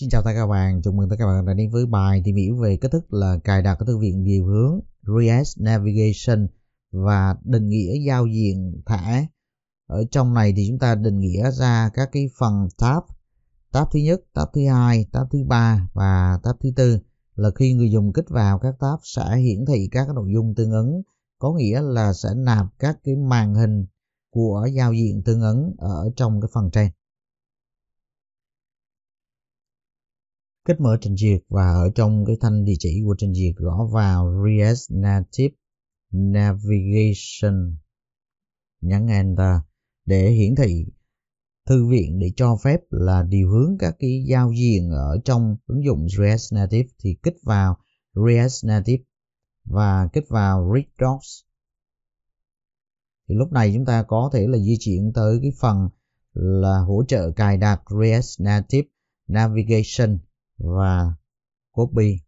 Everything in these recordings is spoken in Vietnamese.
Xin chào tất cả các bạn, chào mừng tất cả các bạn đã đến với bài tìm hiểu về cách thức là cài đặt các thư viện điều hướng REST Navigation và định nghĩa giao diện thẻ. Ở trong này thì chúng ta định nghĩa ra các cái phần tab, tab thứ nhất, tab thứ hai, tab thứ ba và tab thứ tư là khi người dùng kích vào các tab sẽ hiển thị các nội dung tương ứng, có nghĩa là sẽ nạp các cái màn hình của giao diện tương ứng ở trong cái phần trên. kích mở trình duyệt và ở trong cái thanh địa chỉ của trình duyệt gõ vào React Native Navigation nhấn Enter để hiển thị thư viện để cho phép là điều hướng các cái giao diện ở trong ứng dụng React Native thì kích vào React Native và kích vào Read thì lúc này chúng ta có thể là di chuyển tới cái phần là hỗ trợ cài đặt React Native Navigation và copy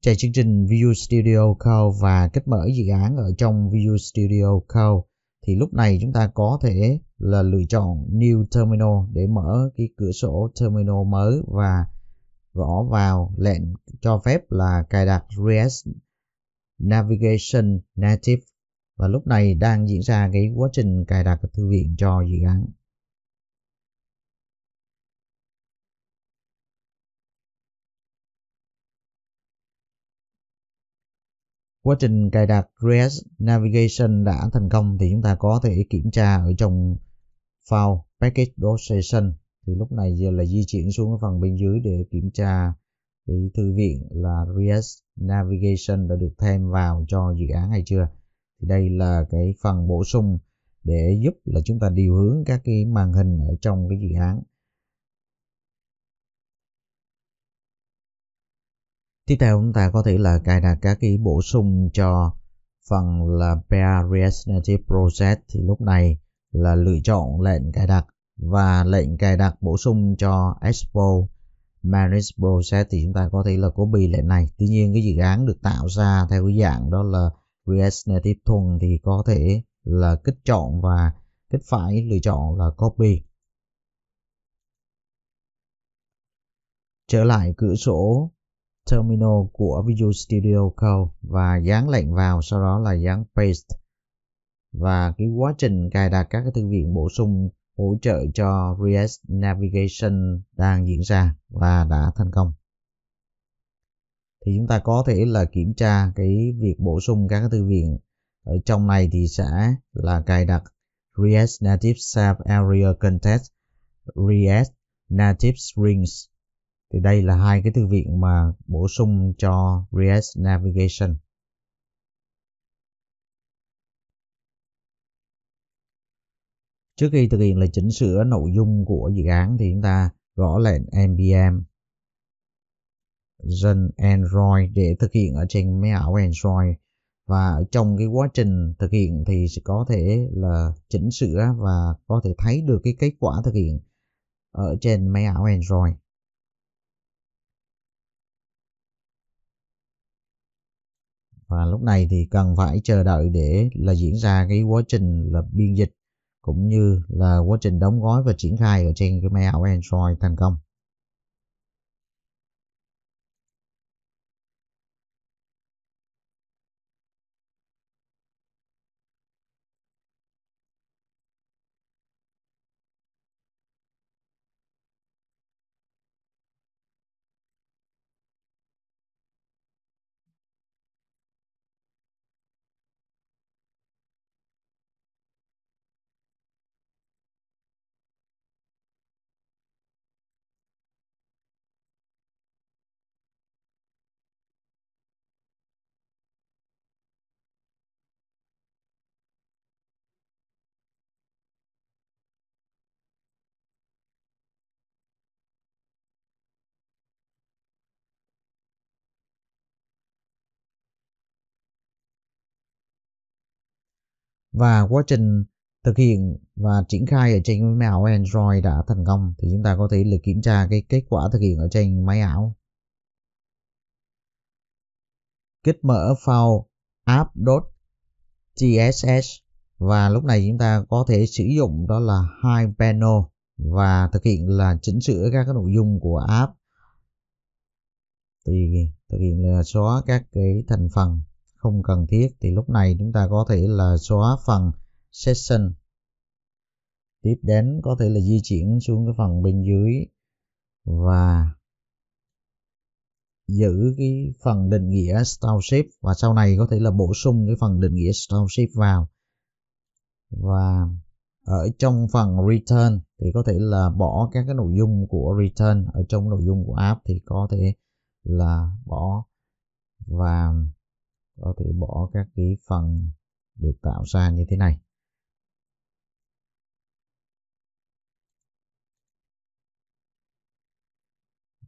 chạy chương trình Visual Studio Code và kết mở dự án ở trong Visual Studio Code thì lúc này chúng ta có thể là lựa chọn New Terminal để mở cái cửa sổ Terminal mới và gõ vào lệnh cho phép là cài đặt React Navigation Native và lúc này đang diễn ra cái quá trình cài đặt thư viện cho dự án quá trình cài đặt REST Navigation đã thành công thì chúng ta có thể kiểm tra ở trong file package session thì lúc này giờ là di chuyển xuống phần bên dưới để kiểm tra cái thư viện là REST Navigation đã được thêm vào cho dự án hay chưa thì đây là cái phần bổ sung để giúp là chúng ta điều hướng các cái màn hình ở trong cái dự án Tiếp theo chúng ta có thể là cài đặt các cái bổ sung cho phần là pair React Native Project thì lúc này là lựa chọn lệnh cài đặt và lệnh cài đặt bổ sung cho Expo Manage Project thì chúng ta có thể là copy lệnh này. Tuy nhiên cái dự án được tạo ra theo cái dạng đó là React Native thuần thì có thể là kích chọn và kích phải lựa chọn là copy. Trở lại cửa sổ terminal của Visual Studio Code và dán lệnh vào sau đó là dán paste và cái quá trình cài đặt các cái thư viện bổ sung hỗ trợ cho React Navigation đang diễn ra và đã thành công thì chúng ta có thể là kiểm tra cái việc bổ sung các cái thư viện ở trong này thì sẽ là cài đặt React Native Sub Area Context React Native Strings thì đây là hai cái thư viện mà bổ sung cho React Navigation trước khi thực hiện là chỉnh sửa nội dung của dự án thì chúng ta gõ lệnh npm run android để thực hiện ở trên máy ảo android và trong cái quá trình thực hiện thì sẽ có thể là chỉnh sửa và có thể thấy được cái kết quả thực hiện ở trên máy ảo android và lúc này thì cần phải chờ đợi để là diễn ra cái quá trình là biên dịch cũng như là quá trình đóng gói và triển khai ở trên cái mail Android thành công và quá trình thực hiện và triển khai ở trên máy ảo Android đã thành công thì chúng ta có thể lịch kiểm tra cái kết quả thực hiện ở trên máy ảo. Kích mở file app.tss và lúc này chúng ta có thể sử dụng đó là hai panel và thực hiện là chỉnh sửa các cái nội dung của app thì thực hiện là xóa các cái thành phần không cần thiết thì lúc này chúng ta có thể là xóa phần session tiếp đến có thể là di chuyển xuống cái phần bên dưới và giữ cái phần định nghĩa style Starship và sau này có thể là bổ sung cái phần định nghĩa style Starship vào và ở trong phần return thì có thể là bỏ các cái nội dung của return ở trong nội dung của app thì có thể là bỏ và có thể bỏ các cái phần được tạo ra như thế này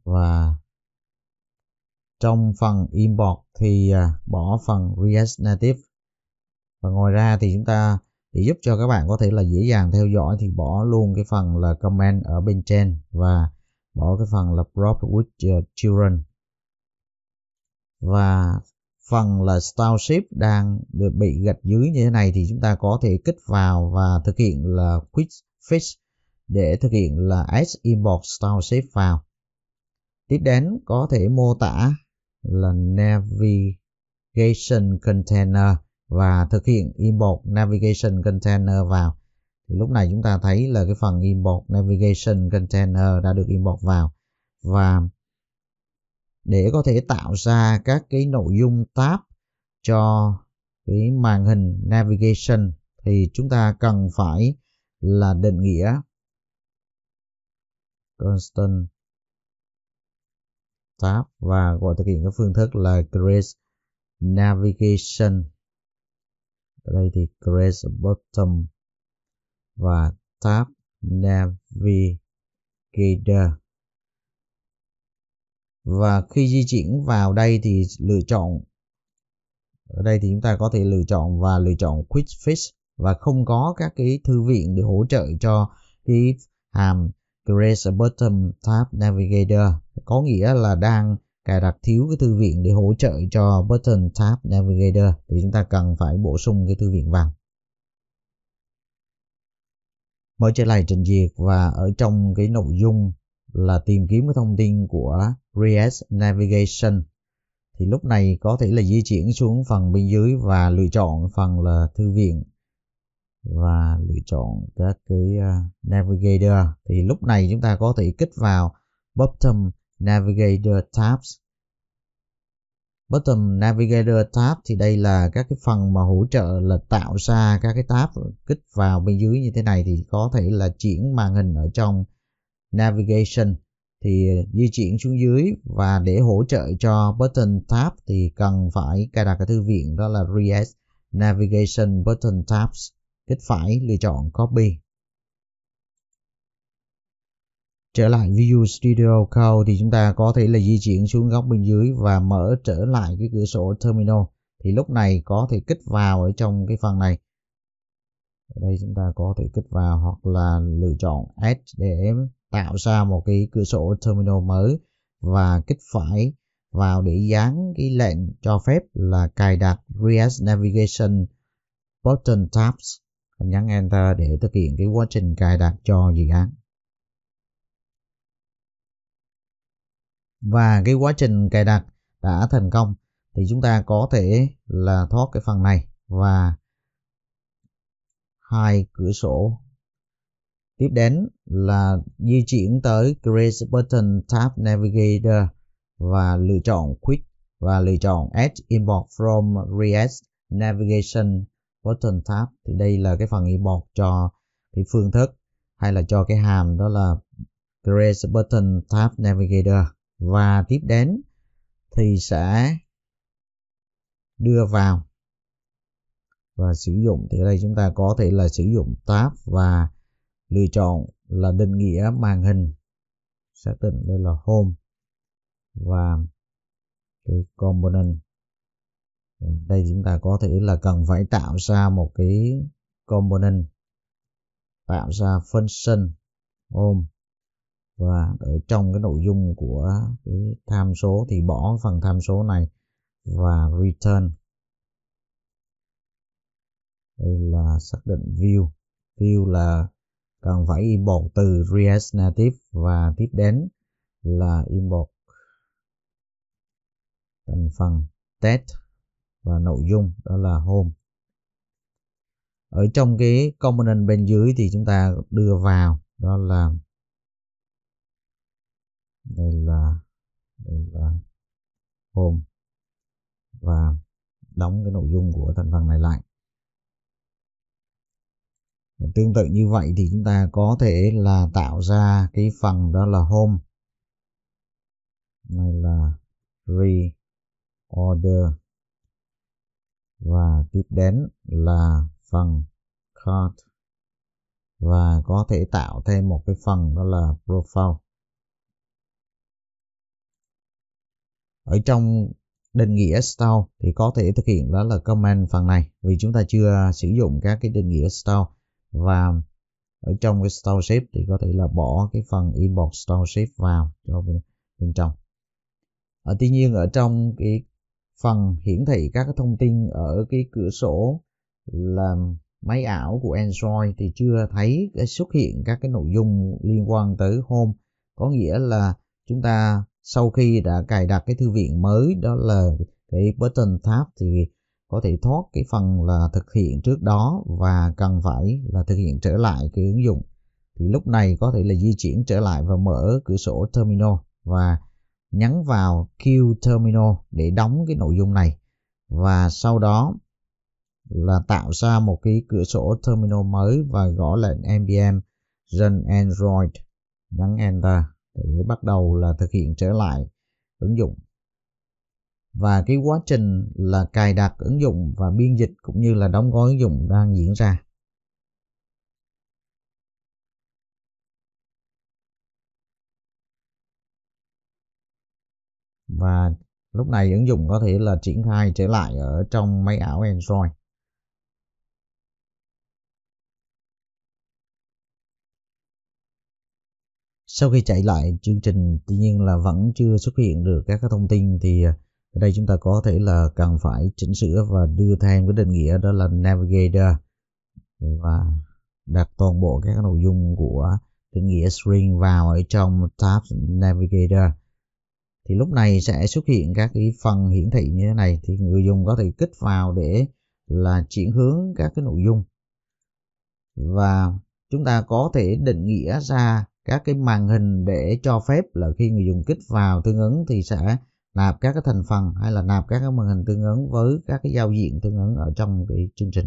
và trong phần import thì à, bỏ phần React Native và ngoài ra thì chúng ta để giúp cho các bạn có thể là dễ dàng theo dõi thì bỏ luôn cái phần là comment ở bên trên và bỏ cái phần là prop with children và phần là Starship đang được bị gạch dưới như thế này thì chúng ta có thể kích vào và thực hiện là quick fix để thực hiện là s import Starship vào. Tiếp đến có thể mô tả là navigation container và thực hiện import navigation container vào. Thì lúc này chúng ta thấy là cái phần import navigation container đã được import vào và để có thể tạo ra các cái nội dung tab cho cái màn hình navigation thì chúng ta cần phải là định nghĩa constant tab và gọi thực hiện cái phương thức là create navigation ở đây thì create bottom và tab navigator và khi di chuyển vào đây thì lựa chọn ở đây thì chúng ta có thể lựa chọn và lựa chọn quick fix và không có các cái thư viện để hỗ trợ cho cái hàm create a bottom tab navigator có nghĩa là đang cài đặt thiếu cái thư viện để hỗ trợ cho button tab navigator thì chúng ta cần phải bổ sung cái thư viện vào mở trở lại trình duyệt và ở trong cái nội dung là tìm kiếm cái thông tin của Ries Navigation thì lúc này có thể là di chuyển xuống phần bên dưới và lựa chọn phần là thư viện và lựa chọn các cái à, navigator thì lúc này chúng ta có thể kích vào bottom navigator tabs bottom navigator tab thì đây là các cái phần mà hỗ trợ là tạo ra các cái tab kích vào bên dưới như thế này thì có thể là chuyển màn hình ở trong Navigation thì ờ, di chuyển xuống dưới và để hỗ trợ cho button tab thì cần phải cài đặt cái thư viện đó là React Navigation Button Tabs kích phải lựa chọn copy trở lại Visual Studio Code thì chúng ta có thể là di chuyển xuống góc bên dưới và mở trở lại cái cửa sổ terminal thì lúc này có thể kích vào ở trong cái phần này ở đây chúng ta có thể kích vào hoặc là lựa chọn Add để tạo ra một cái cửa sổ terminal mới và kích phải vào để dán cái lệnh cho phép là cài đặt React Navigation Button Tabs nhấn Enter để thực hiện cái quá trình cài đặt cho dự án và cái quá trình cài đặt đã thành công thì chúng ta có thể là thoát cái phần này và hai cửa sổ Tiếp đến là di chuyển tới Create Button Tab Navigator và lựa chọn Quick và lựa chọn Add Import from React Navigation Button Tab thì đây là cái phần import cho cái phương thức hay là cho cái hàm đó là Create Button Tab Navigator và tiếp đến thì sẽ đưa vào và sử dụng thì ở đây chúng ta có thể là sử dụng tab và lựa chọn là định nghĩa màn hình xác định đây là home và cái component đây chúng ta có thể là cần phải tạo ra một cái component tạo ra function home và ở trong cái nội dung của cái tham số thì bỏ phần tham số này và return đây là xác định view view là cần phải import từ React Native và tiếp đến là import thành phần test và nội dung đó là home ở trong cái component bên dưới thì chúng ta đưa vào đó là đây là đây là home và đóng cái nội dung của thành phần này lại tương tự như vậy thì chúng ta có thể là tạo ra cái phần đó là home này là reorder và tiếp đến là phần Cart và có thể tạo thêm một cái phần đó là profile ở trong định nghĩa store thì có thể thực hiện đó là comment phần này vì chúng ta chưa sử dụng các cái định nghĩa store và ở trong cái store shape thì có thể là bỏ cái phần import store shape vào cho bên, bên trong ở ờ, tuy nhiên ở trong cái phần hiển thị các thông tin ở cái cửa sổ là máy ảo của Android thì chưa thấy xuất hiện các cái nội dung liên quan tới Home có nghĩa là chúng ta sau khi đã cài đặt cái thư viện mới đó là cái button tab thì có thể thoát cái phần là thực hiện trước đó và cần phải là thực hiện trở lại cái ứng dụng thì lúc này có thể là di chuyển trở lại và mở cửa sổ terminal và nhấn vào Q terminal để đóng cái nội dung này và sau đó là tạo ra một cái cửa sổ terminal mới và gõ lệnh npm run android nhấn enter để bắt đầu là thực hiện trở lại ứng dụng và cái quá trình là cài đặt ứng dụng và biên dịch cũng như là đóng gói ứng dụng đang diễn ra và lúc này ứng dụng có thể là triển khai trở lại ở trong máy ảo Android sau khi chạy lại chương trình tuy nhiên là vẫn chưa xuất hiện được các thông tin thì à, ở đây chúng ta có thể là cần phải chỉnh sửa và đưa thêm cái định nghĩa đó là navigator và đặt toàn bộ các nội dung của định nghĩa string vào ở trong tab navigator thì lúc này sẽ xuất hiện các cái phần hiển thị như thế này thì người dùng có thể kích vào để là chuyển hướng các cái nội dung và chúng ta có thể định nghĩa ra các cái màn hình để cho phép là khi người dùng kích vào tương ứng thì sẽ nạp các cái thành phần hay là nạp các cái màn hình tương ứng với các cái giao diện tương ứng ở trong cái chương trình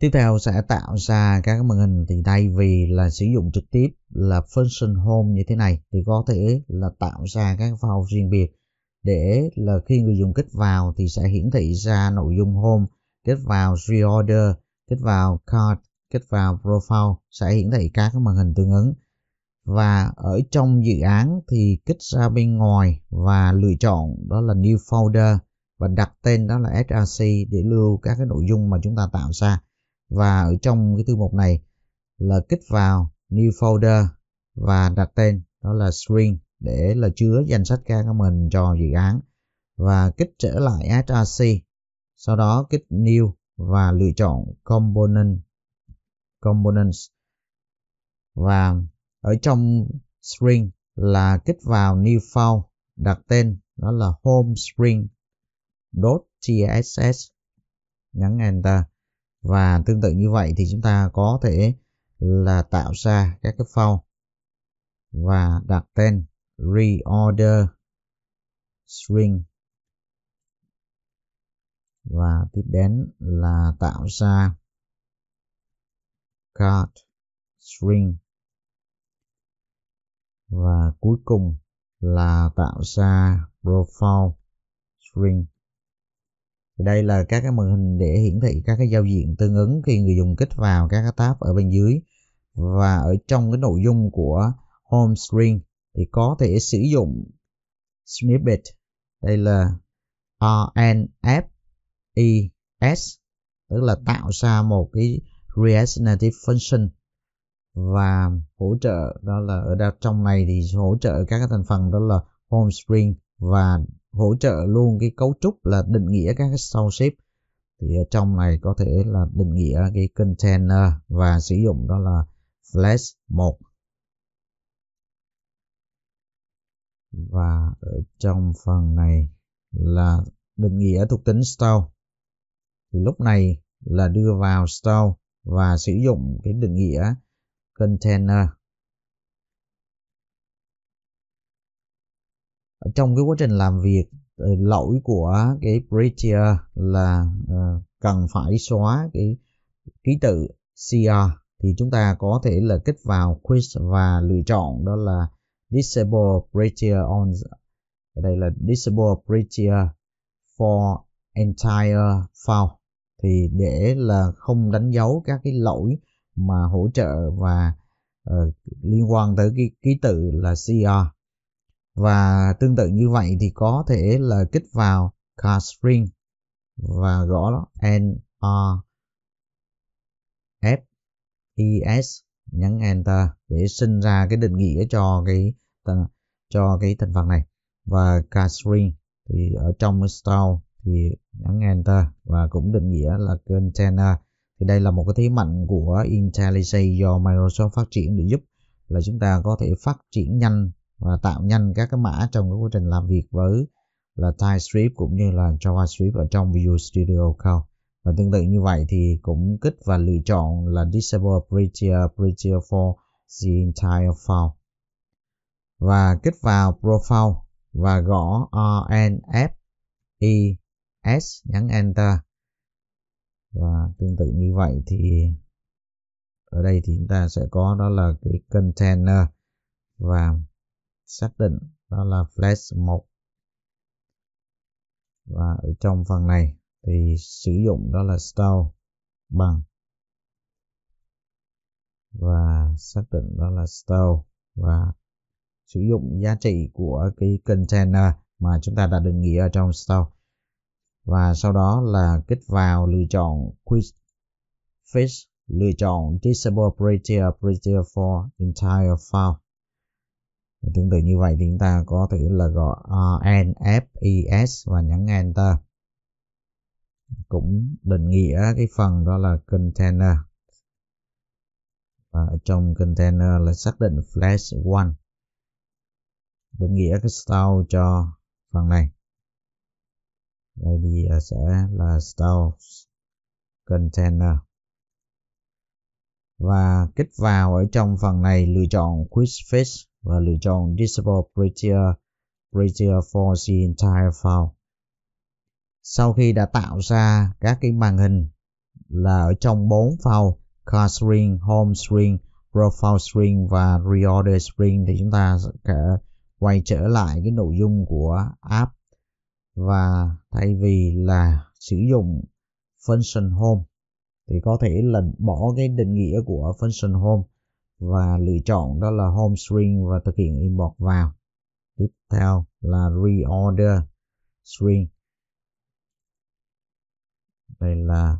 tiếp theo sẽ tạo ra các màn hình thì đây vì là sử dụng trực tiếp là function home như thế này thì có thể là tạo ra các file riêng biệt để là khi người dùng kích vào thì sẽ hiển thị ra nội dung home kích vào reorder kích vào card kích vào profile sẽ hiển thị các màn hình tương ứng và ở trong dự án thì kích ra bên ngoài và lựa chọn đó là new folder và đặt tên đó là src để lưu các cái nội dung mà chúng ta tạo ra và ở trong cái thư mục này là kích vào new folder và đặt tên đó là string để là chứa danh sách các cái mình cho dự án và kích trở lại src sau đó kích new và lựa chọn component components và ở trong string là kích vào new file đặt tên đó là home string dot css nhấn enter và tương tự như vậy thì chúng ta có thể là tạo ra các cái file và đặt tên reorder string và tiếp đến là tạo ra card string và cuối cùng là tạo ra profile string đây là các cái màn hình để hiển thị các cái giao diện tương ứng khi người dùng kích vào các cái tab ở bên dưới và ở trong cái nội dung của home screen thì có thể sử dụng snippet đây là rnf es tức là tạo ra một cái React Native Function và hỗ trợ đó là ở đó, trong này thì hỗ trợ các cái thành phần đó là home Screen và hỗ trợ luôn cái cấu trúc là định nghĩa các cái sau ship thì ở trong này có thể là định nghĩa cái container và sử dụng đó là flash 1 và ở trong phần này là định nghĩa thuộc tính style thì lúc này là đưa vào style và sử dụng cái định nghĩa container trong cái quá trình làm việc ờ, lỗi của cái Bridger là ờ, cần phải xóa cái ký tự CR thì chúng ta có thể là kích vào quiz và lựa chọn đó là disable Bridger on đây là disable Bridger for entire file thì để là không đánh dấu các cái lỗi mà hỗ trợ và uh, liên quan tới cái ký tự là CR và tương tự như vậy thì có thể là kích vào card string và gõ n r f e s nhấn enter để sinh ra cái định nghĩa cho cái cho cái thành phần này và card string thì ở trong store thì nhấn enter và cũng định nghĩa là container thì đây là một cái thế mạnh của IntelliJ do Microsoft phát triển để giúp là chúng ta có thể phát triển nhanh và tạo nhanh các cái mã trong cái quá trình làm việc với là TypeScript cũng như là JavaScript ở trong Visual Studio Code và tương tự như vậy thì cũng kích và lựa chọn là Disable Prettier Prettier for the entire file và kích vào profile và gõ RNF E S nhấn Enter và tương tự như vậy thì ở đây thì chúng ta sẽ có đó là cái container và xác định đó là flash 1 và ở trong phần này thì sử dụng đó là store bằng và xác định đó là store và sử dụng giá trị của cái container mà chúng ta đã định nghĩa ở trong store và sau đó là kích vào lựa chọn quiz face lựa chọn Disable Prettier Prettier for Entire File Tương tự như vậy thì chúng ta có thể là gọi uh, à, NFES và nhấn Enter. Cũng định nghĩa cái phần đó là container. Và ở trong container là xác định flash one Định nghĩa cái style cho phần này. ID à, sẽ là store container và kích vào ở trong phần này lựa chọn quick fix và lựa chọn disable prettier prettier for the entire file sau khi đã tạo ra các cái màn hình là ở trong bốn file car Screen, home Screen, profile Screen và reorder Screen thì chúng ta sẽ quay trở lại cái nội dung của app và thay vì là sử dụng function home thì có thể là bỏ cái định nghĩa của function home và lựa chọn đó là home string và thực hiện import vào tiếp theo là reorder string đây là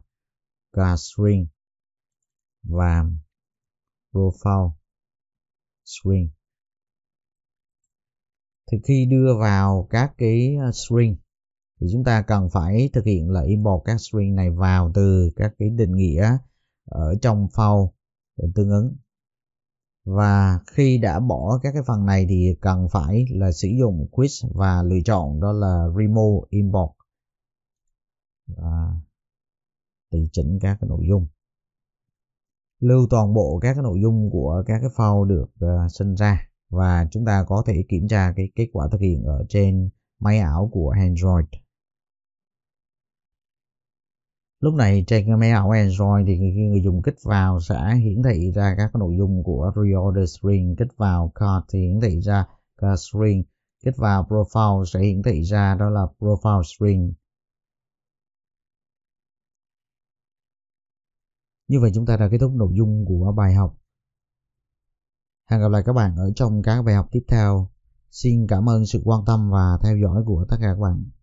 car string và profile string thì khi đưa vào các cái à, string thì chúng ta cần phải thực hiện là import các string này vào từ các cái định nghĩa ở trong file tương ứng và khi đã bỏ các cái phần này thì cần phải là sử dụng quiz và lựa chọn đó là remove import và tùy chỉnh các cái nội dung lưu toàn bộ các cái nội dung của các cái file được uh, sinh ra và chúng ta có thể kiểm tra cái kết quả thực hiện ở trên máy ảo của Android lúc này trên máy ảo Android thì khi người dùng kích vào sẽ hiển thị ra các nội dung của reorder screen kích vào card thì hiển thị ra card screen kích vào profile sẽ hiển thị ra đó là profile screen như vậy chúng ta đã kết thúc nội dung của bài học hẹn gặp lại các bạn ở trong các bài học tiếp theo xin cảm ơn sự quan tâm và theo dõi của tất cả các bạn